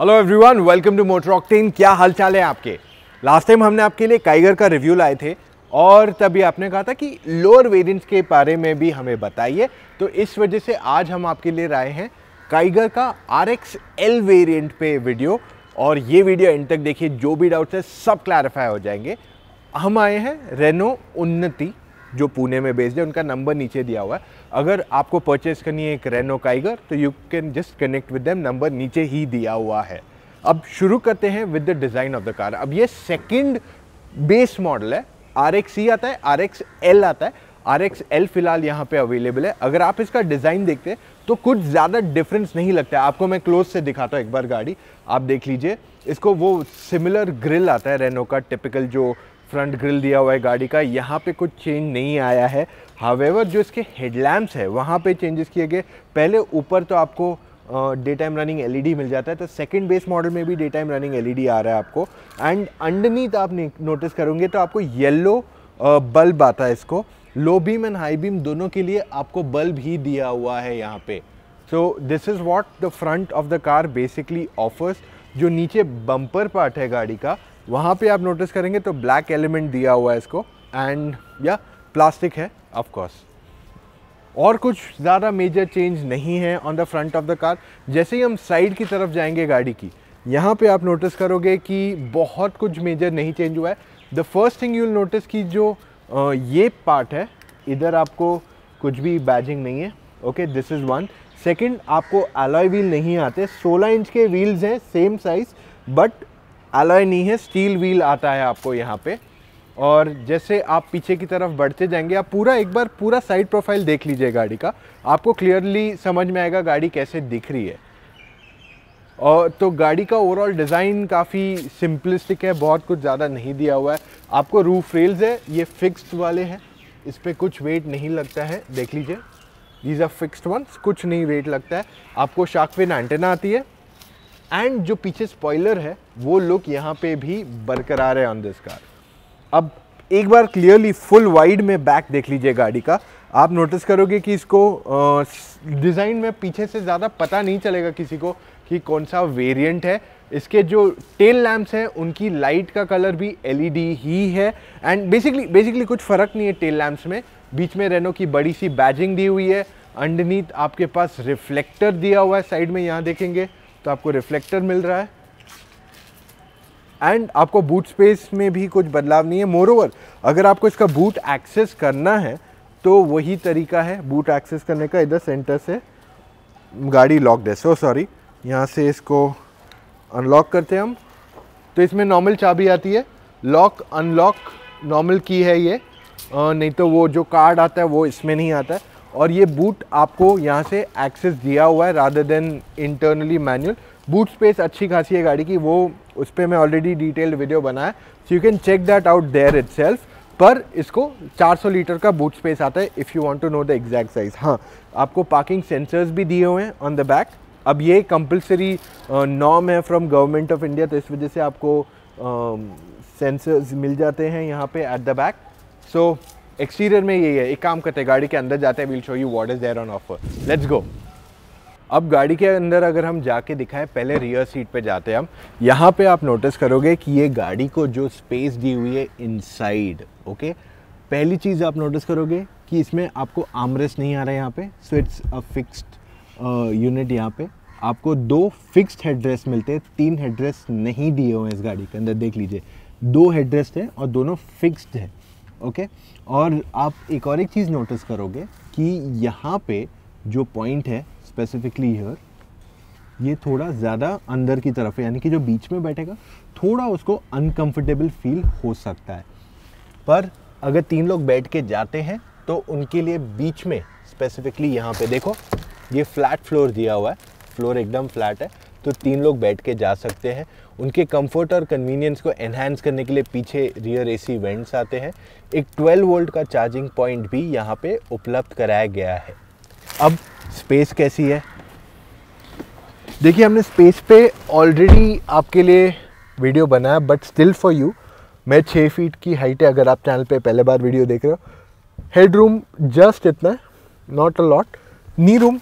hello everyone welcome to Motor Octane क्या हालचाल है आपके लास्ट टाइम हमने आपके लिए काइगर का रिव्यू लाए थे और तभी आपने कहा था कि लोअर वेरिएंट्स के बारे में भी हमें बताइए तो इस वजह से आज हम आपके लिए लाए हैं काइगर का आर एक्स एल वेरियंट पे वीडियो और ये वीडियो एंड तक देखिए जो भी डाउट्स है सब क्लैरिफाई हो जाएंगे हम आए हैं रेनो उन्नति जो पुणे में बेस्ड है उनका नंबर नीचे दिया हुआ है अगर आपको परचेज करनी है एक रेनो काइगर तो you can just connect with them number नीचे ही दिया हुआ है अब शुरू करते हैं with the design of the car अब ये सेकेंड बेस मॉडल है आर एक्स आता है आर एक्स एल आता है आर एक्स एल फिलहाल यहाँ पे अवेलेबल है अगर आप इसका डिज़ाइन देखते हैं तो कुछ ज़्यादा डिफरेंस नहीं लगता है आपको मैं क्लोज से दिखाता हूँ एक बार गाड़ी आप देख लीजिए इसको वो सिमिलर ग्रिल आता है रेनो का टिपिकल जो फ्रंट ग्रिल दिया हुआ है गाड़ी का यहाँ पे कुछ चेंज नहीं आया है हावेवर जो इसके हेडलैम्प्स है वहाँ पे चेंजेस किए गए पहले ऊपर तो आपको डे टाइम रनिंग एलईडी मिल जाता है तो सेकंड बेस मॉडल में भी डे टाइम रनिंग एलईडी आ रहा है आपको एंड अंडरनीथ आप नोटिस करूँगे तो आपको येल्लो बल्ब आता है इसको low beam and high beam दोनों के लिए आपको बल्ब ही दिया हुआ है यहाँ पे so this is what the front of the car basically offers जो नीचे बम्पर पार्ट है गाड़ी का वहाँ पे आप नोटिस करेंगे तो ब्लैक एलिमेंट दिया हुआ है इसको एंड या प्लास्टिक है ऑफकोर्स और कुछ ज़्यादा मेजर चेंज नहीं है on the front of the car जैसे ही हम साइड की तरफ जाएंगे गाड़ी की यहाँ पे आप नोटिस करोगे कि बहुत कुछ मेजर नहीं चेंज हुआ है the first thing you notice कि जो ये पार्ट है इधर आपको कुछ भी बैजिंग नहीं है okay this is one second आपको एलॉय व्हील नहीं आते 16 इंच के व्हील्स हैं सेम साइज़ बट एलॉय नहीं है स्टील व्हील आता है आपको यहाँ पे और जैसे आप पीछे की तरफ बढ़ते जाएंगे आप पूरा एक बार पूरा साइड प्रोफाइल देख लीजिए गाड़ी का आपको क्लियरली समझ में आएगा गाड़ी कैसे दिख रही है और तो गाड़ी का ओवरऑल डिज़ाइन काफ़ी सिंपलिस्टिक है बहुत कुछ ज़्यादा नहीं दिया हुआ है आपको रूफ रेल्स है ये फिक्स्ड वाले हैं इस पर कुछ वेट नहीं लगता है देख लीजिए दीज आर फिक्स्ड वंस कुछ नहीं वेट लगता है आपको शार्क एंटेना आती है एंड जो पीछे स्पॉइलर है वो लुक यहाँ पे भी बरकरार है ऑन दिस कार अब एक बार क्लियरली फुल वाइड में बैक देख लीजिए गाड़ी का आप नोटिस करोगे कि इसको डिज़ाइन में पीछे से ज़्यादा पता नहीं चलेगा किसी को कि कौन सा वेरिएंट है इसके जो टेल लैम्प्स हैं उनकी लाइट का कलर भी एलईडी ही है एंड बेसिकली बेसिकली कुछ फ़र्क नहीं है टेल लैम्प्स में बीच में रेनो की बड़ी सी बैजिंग दी हुई है अंडरनीथ आपके पास रिफ्लेक्टर दिया हुआ है साइड में यहाँ देखेंगे तो आपको रिफ्लेक्टर मिल रहा है एंड आपको बूट स्पेस में भी कुछ बदलाव नहीं है मोर ओवर अगर आपको इसका बूट एक्सेस करना है तो वही तरीका है बूट एक्सेस करने का इधर सेंटर से गाड़ी लॉक है सो सॉरी यहाँ से इसको अनलॉक करते हैं हम तो इसमें नॉर्मल चाबी आती है लॉक अनलॉक नॉर्मल की है ये आ, नहीं तो वो जो कार्ड आता है वो इसमें नहीं आता है और ये बूट आपको यहाँ से एक्सेस दिया हुआ है rather than internally manual boot space अच्छी खासी है गाड़ी की वो उस पर मैं ऑलरेडी डिटेल्ड वीडियो बनाया so you can check that out there it पर इसको 400 लीटर का बूट स्पेस आता है if you want to know the exact size हाँ आपको पार्किंग सेंसर्स भी दिए हुए हैं ऑन द बैक अब ये कंपलसरी नॉम है फ्रॉम गवर्नमेंट ऑफ इंडिया तो इस वजह से आपको सेंसर्स मिल जाते हैं यहाँ पे at the back so exterior में यही है एक काम करते हैं गाड़ी के अंदर जाते हैं we'll show you what is there on offer let's go अब गाड़ी के अंदर अगर हम जाके दिखाएं पहले रियर सीट पे जाते हैं हम यहाँ पे आप नोटिस करोगे कि ये गाड़ी को जो स्पेस दी हुई है इनसाइड ओके पहली चीज़ आप नोटिस करोगे कि इसमें आपको आमरेस नहीं आ रहा है यहाँ पे so it's a fixed unit यहाँ पे आपको दो फिक्स्ड हेड्रेस मिलते हैं तीन हेड्रेस नहीं दिए हुए हैं इस गाड़ी के अंदर देख लीजिए दो हेड्रेस थे और दोनों फिक्स्ड हैं ओके और आप एक और एक चीज़ नोटिस करोगे कि यहाँ पे जो पॉइंट है स्पेसिफिकली हियर ये थोड़ा ज़्यादा अंदर की तरफ है यानी कि जो बीच में बैठेगा थोड़ा उसको अनकंफर्टेबल फील हो सकता है पर अगर तीन लोग बैठ के जाते हैं तो उनके लिए बीच में स्पेसिफिकली यहाँ पे देखो ये फ्लैट फ्लोर दिया हुआ है फ्लोर एकदम फ्लैट है तो तीन लोग बैठ के जा सकते हैं उनके कंफर्ट और कन्वीनियंस को एनहेंस करने के लिए पीछे रियर एसी वेंट्स आते हैं एक 12 वोल्ट का चार्जिंग पॉइंट भी यहाँ पे उपलब्ध कराया गया है अब स्पेस कैसी है देखिए हमने स्पेस पे ऑलरेडी आपके लिए वीडियो बनाया बट स्टिल फॉर यू मैं छः फीट की हाइट है अगर आप चैनल पे पहले बार वीडियो देख रहे हो हेड रूम जस्ट इतना है not a lot knee room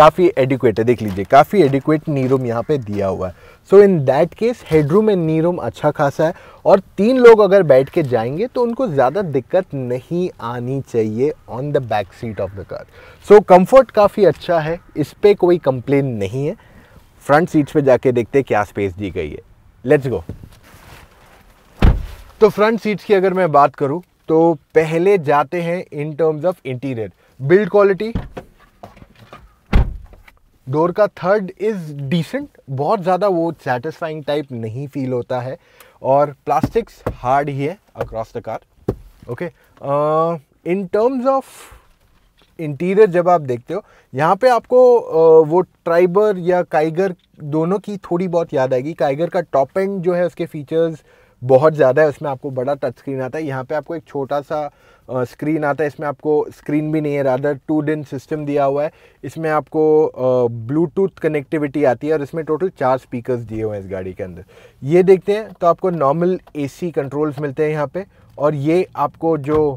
काफ़ी एडिक्वेट है देख लीजिए काफ़ी एडिक्वेट नीरोम यहाँ पे दिया हुआ है so in that case headroom and knee room अच्छा खासा है और तीन लोग अगर बैठ के जाएंगे तो उनको ज़्यादा दिक्कत नहीं आनी चाहिए on the back seat of the car so comfort काफ़ी अच्छा है इस पर कोई कंप्लेन नहीं है फ्रंट सीट्स पे जाके देखते क्या स्पेस दी गई है लेट्स गो तो फ्रंट सीट्स की अगर मैं बात करूँ तो पहले जाते हैं in terms of interior build quality door का थर्ड इज़ डिसेंट बहुत ज़्यादा वो सेटिस्फाइंग टाइप नहीं फील होता है और प्लास्टिक्स हार्ड ही है across the car okay in terms of interior जब आप देखते हो यहाँ पे आपको uh, वो ट्राइबर या काइगर दोनों की थोड़ी बहुत याद आएगी काइगर का टॉप एंड जो है उसके फीचर्स बहुत ज़्यादा है उसमें आपको बड़ा टच स्क्रीन आता है यहाँ पे आपको एक छोटा सा स्क्रीन आता है इसमें आपको स्क्रीन भी नहीं है राधर टू डिन सिस्टम दिया हुआ है इसमें आपको ब्लूटूथ कनेक्टिविटी आती है और इसमें टोटल चार स्पीकर्स दिए हुए हैं इस गाड़ी के अंदर ये देखते हैं तो आपको नॉर्मल एसी कंट्रोल्स मिलते हैं यहाँ पे और ये आपको जो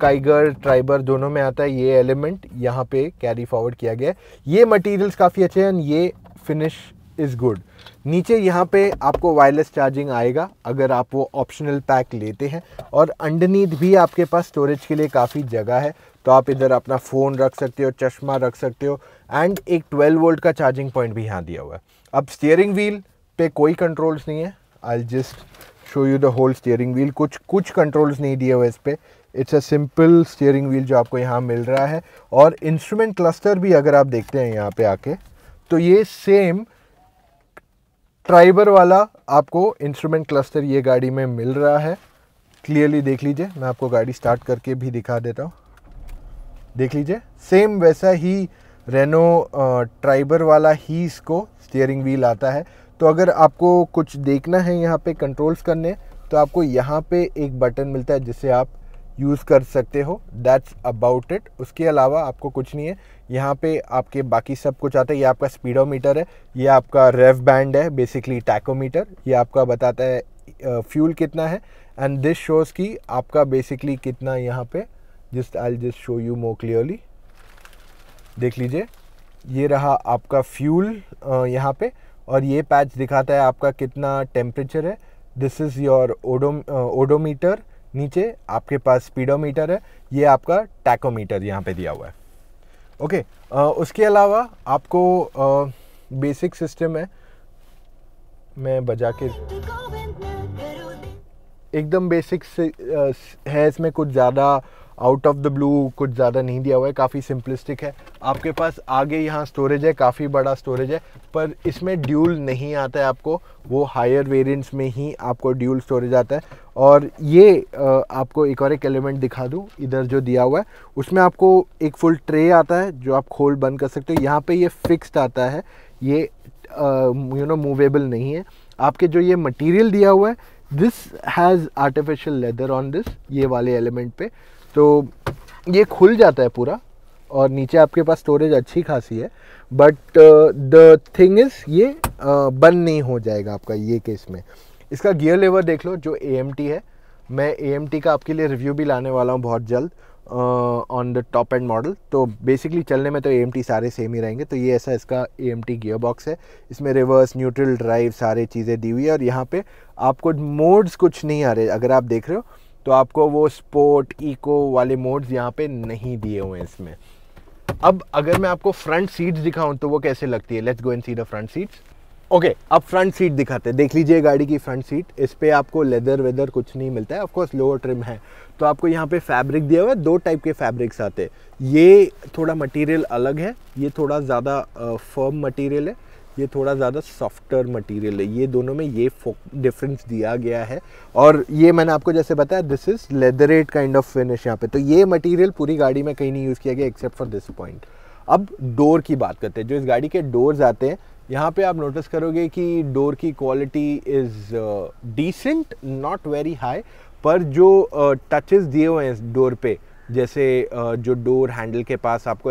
काइगर ट्राइबर दोनों में आता है ये एलिमेंट यहाँ पे कैरी फॉरवर्ड किया गया है ये मटेरियल्स काफ़ी अच्छे हैं ये फिनिश इज़ गुड नीचे यहाँ पे आपको वायरलेस चार्जिंग आएगा अगर आप वो ऑप्शनल पैक लेते हैं और अंडरनीथ भी आपके पास स्टोरेज के लिए काफ़ी जगह है तो आप इधर अपना फ़ोन रख सकते हो चश्मा रख सकते हो एंड एक 12 वोल्ट का चार्जिंग पॉइंट भी यहाँ दिया हुआ है अब स्टीयरिंग व्हील पे कोई कंट्रोल्स नहीं है I just show you the whole steering wheel कुछ कुछ कंट्रोल्स नहीं दिए हुए इस पर it's a simple steering wheel जो आपको यहाँ मिल रहा है और इंस्ट्रूमेंट क्लस्टर भी अगर आप देखते हैं यहाँ पे आके तो ये सेम ट्राइबर वाला आपको इंस्ट्रूमेंट क्लस्टर ये गाड़ी में मिल रहा है क्लियरली देख लीजिए मैं आपको गाड़ी स्टार्ट करके भी दिखा देता हूँ देख लीजिए सेम वैसा ही रेनो ट्राइबर वाला ही इसको स्टीयरिंग व्हील आता है तो अगर आपको कुछ देखना है यहाँ पे कंट्रोल्स करने तो आपको यहाँ पे एक बटन मिलता है जिससे आप यूज़ कर सकते हो दैट्स अबाउट इट उसके अलावा आपको कुछ नहीं है यहाँ पे आपके बाकी सब कुछ आता है ये आपका स्पीडोमीटर है ये आपका रेव बैंड है बेसिकली टैकोमीटर ये आपका बताता है फ्यूल uh, कितना है एंड दिस शोज़ की आपका बेसिकली कितना यहाँ पे just I just show you more clearly देख लीजिए ये रहा आपका फ्यूल यहाँ पे और ये पैच दिखाता है आपका कितना टेम्परेचर है this is your odo odometer नीचे आपके पास स्पीडोमीटर है ये आपका टैकोमीटर यहाँ पे दिया हुआ है ओके okay, उसके अलावा आपको बेसिक सिस्टम है मैं बजा के एकदम बेसिक है इसमें कुछ ज़्यादा आउट ऑफ द ब्लू कुछ ज़्यादा नहीं दिया हुआ है काफ़ी सिंपलिस्टिक है आपके पास आगे यहाँ स्टोरेज है काफ़ी बड़ा स्टोरेज है पर इसमें ड्यूल नहीं आता है आपको वो हायर वेरियंट्स में ही आपको ड्यूल स्टोरेज आता है और ये आपको एक और एक एलिमेंट दिखा दूँ इधर जो दिया हुआ है उसमें आपको एक फुल ट्रे आता है जो आप खोल बंद कर सकते हो यहाँ पर ये फिक्सड आता है ये यू नो मूवेबल नहीं है आपके जो ये मटेरियल दिया हुआ है this has artificial leather on this ये वाले एलिमेंट पे तो ये खुल जाता है पूरा और नीचे आपके पास स्टोरेज अच्छी खासी है बट द थिंग इज़ ये uh, बंद नहीं हो जाएगा आपका ये केस में इसका गियर लेवर देख लो जो ए है मैं ए का आपके लिए रिव्यू भी लाने वाला हूँ बहुत जल्द on the top end model तो बेसिकली चलने में तो ए सारे सेम ही रहेंगे तो ये ऐसा इसका ए गियर बॉक्स है इसमें रिवर्स न्यूट्रल ड्राइव सारे चीज़ें दी हुई है और यहाँ पे आपको मोड्स कुछ नहीं आ रहे अगर आप देख रहे हो तो आपको वो स्पोर्ट इको वाले मोड्स यहाँ पे नहीं दिए हुए हैं इसमें अब अगर मैं आपको फ्रंट सीट्स दिखाऊं तो वो कैसे लगती है let's go and see the front seats okay अब फ्रंट सीट दिखाते हैं देख लीजिए गाड़ी की फ्रंट सीट इस पर आपको लेदर वेदर कुछ नहीं मिलता है ऑफकोर्स लोअर ट्रिम है तो आपको यहाँ पे फैब्रिक दिया हुआ है दो टाइप के फैब्रिक्स आते हैं ये थोड़ा मटेरियल अलग है ये थोड़ा ज़्यादा फर्म मटेरियल है ये थोड़ा ज़्यादा सॉफ्टर मटेरियल है ये दोनों में ये डिफरेंस दिया गया है और ये मैंने आपको जैसे बताया this is leatherette kind of finish यहाँ पे तो ये मटेरियल पूरी गाड़ी में कहीं नहीं यूज़ किया गया एक्सेप्ट फॉर दिस पॉइंट अब डोर की बात करते हैं जो इस गाड़ी के डोर्स आते हैं यहाँ पे आप नोटिस करोगे कि डोर की quality is decent not very high पर जो टचेस uh, दिए हुए हैं डोर पे जैसे uh, जो डोर हैंडल के पास आपको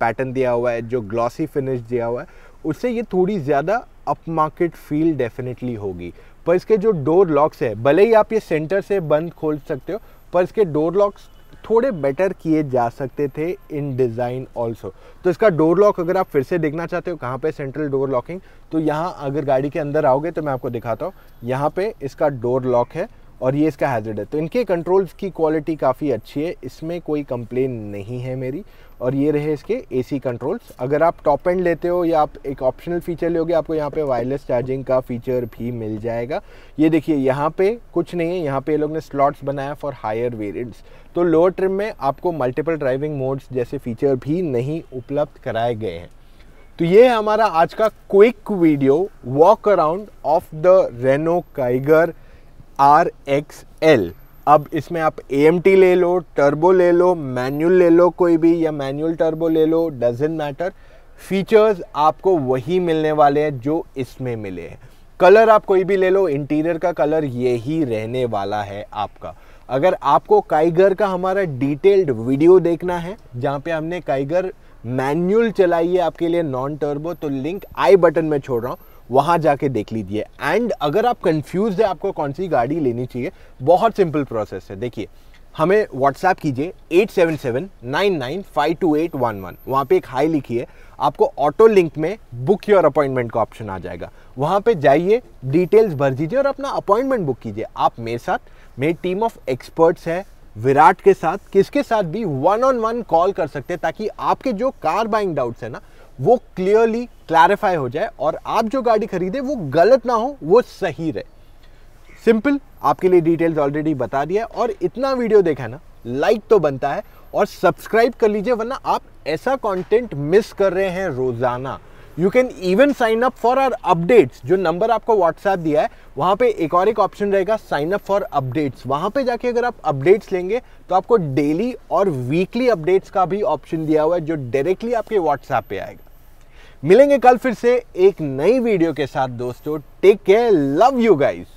पैटर्न uh, दिया हुआ है जो ग्लॉसी फिनिश दिया हुआ है उससे ये थोड़ी ज़्यादा अप मार्केट फील डेफिनेटली होगी पर इसके जो डोर लॉक्स है भले ही आप ये सेंटर से बंद खोल सकते हो पर इसके डोर लॉक्स थोड़े बेटर किए जा सकते थे इन डिज़ाइन ऑल्सो तो इसका डोर लॉक अगर आप फिर से देखना चाहते हो कहाँ पे सेंट्रल डोर लॉकिंग तो यहाँ अगर गाड़ी के अंदर आओगे तो मैं आपको दिखाता हूँ यहाँ पे इसका डोर लॉक है और ये इसका हैजर्ड है तो इनके कंट्रोल्स की क्वालिटी काफ़ी अच्छी है इसमें कोई कंप्लेन नहीं है मेरी और ये रहे इसके एसी कंट्रोल्स अगर आप टॉप एंड लेते हो या आप एक ऑप्शनल फीचर लोगे आपको यहाँ पे वायरलेस चार्जिंग का फीचर भी मिल जाएगा ये देखिए यहाँ पे कुछ नहीं है यहाँ पे ये लोग ने स्लॉट्स बनाया फॉर हायर वेरियंट्स तो लोअर ट्रिम में आपको मल्टीपल ड्राइविंग मोड्स जैसे फीचर भी नहीं उपलब्ध कराए गए हैं तो ये है हमारा आज का quick video walk around of the Renault Kiger R X L अब इसमें आप ए ले लो टर्बो ले लो मैनुअल ले लो कोई भी या मैनुअल टर्बो ले लो डजेंट मैटर फीचर्स आपको वही मिलने वाले हैं जो इसमें मिले हैं कलर आप कोई भी ले लो इंटीरियर का कलर यही रहने वाला है आपका अगर आपको काइगर का हमारा डिटेल्ड वीडियो देखना है जहाँ पे हमने काइगर मैनुअल चलाई है आपके लिए नॉन टर्बो तो लिंक आई बटन में छोड़ रहा हूँ वहां जाके देख लीजिए एंड अगर आप कन्फ्यूज है आपको कौन सी गाड़ी लेनी चाहिए बहुत सिंपल प्रोसेस है देखिए हमें व्हाट्सएप कीजिए eight seven seven nine nine five two eight one one वहाँ पर एक हाई लिखिए आपको ऑटो लिंक में बुक योर अपॉइंटमेंट का ऑप्शन आ जाएगा वहाँ पे जाइए डिटेल्स भर दीजिए और अपना अपॉइंटमेंट बुक कीजिए आप मेरे साथ मेरी टीम ऑफ एक्सपर्ट्स है विराट के साथ किसके साथ भी वन ऑन वन कॉल कर सकते हैं ताकि आपके जो कार बाइंग डाउट्स है ना वो क्लियरली क्लैरिफाई हो जाए और आप जो गाड़ी खरीदे वो गलत ना हो वो सही रहे सिंपल आपके लिए डिटेल्स ऑलरेडी बता दिया है और इतना वीडियो देखा ना लाइक तो बनता है और सब्सक्राइब कर लीजिए वरना आप ऐसा कंटेंट मिस कर रहे हैं रोज़ाना you can even sign up for our updates जो नंबर आपको व्हाट्सएप दिया है वहां पे एक और एक ऑप्शन रहेगा साइन अप फॉर अपडेट्स वहां पे जाके अगर आप अपडेट्स लेंगे तो आपको डेली और वीकली अपडेट्स का भी ऑप्शन दिया हुआ है जो डायरेक्टली आपके व्हाट्सएप पे आएगा मिलेंगे कल फिर से एक नई वीडियो के साथ दोस्तों take care love you guys